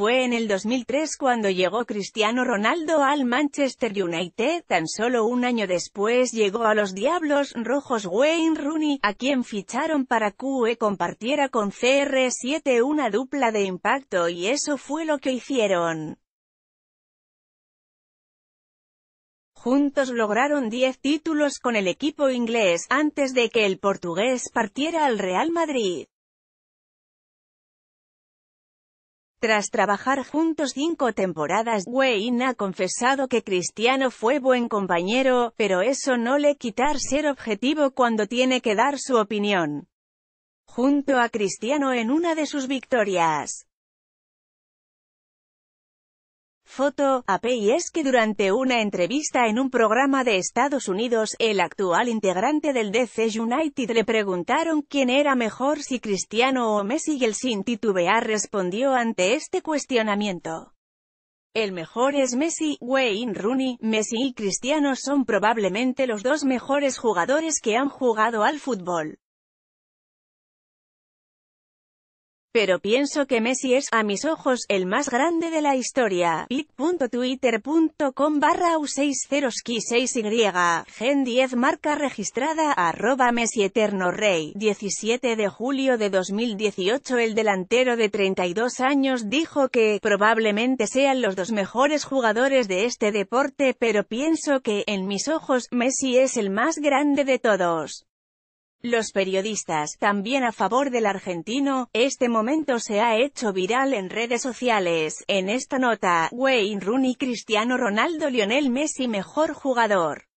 Fue en el 2003 cuando llegó Cristiano Ronaldo al Manchester United, tan solo un año después llegó a los Diablos Rojos Wayne Rooney, a quien ficharon para que compartiera con CR7 una dupla de impacto y eso fue lo que hicieron. Juntos lograron 10 títulos con el equipo inglés, antes de que el portugués partiera al Real Madrid. Tras trabajar juntos cinco temporadas, Wayne ha confesado que Cristiano fue buen compañero, pero eso no le quitar ser objetivo cuando tiene que dar su opinión. Junto a Cristiano en una de sus victorias. foto, AP y es que durante una entrevista en un programa de Estados Unidos, el actual integrante del DC United le preguntaron quién era mejor si Cristiano o Messi y el sin titubear respondió ante este cuestionamiento. El mejor es Messi, Wayne Rooney, Messi y Cristiano son probablemente los dos mejores jugadores que han jugado al fútbol. Pero pienso que Messi es, a mis ojos, el más grande de la historia. pic.twitter.com barra u60ski6y gen 10 marca registrada arroba Messi Eterno Rey. 17 de julio de 2018 el delantero de 32 años dijo que, probablemente sean los dos mejores jugadores de este deporte pero pienso que, en mis ojos, Messi es el más grande de todos. Los periodistas, también a favor del argentino, este momento se ha hecho viral en redes sociales. En esta nota, Wayne Rooney Cristiano Ronaldo Lionel Messi mejor jugador.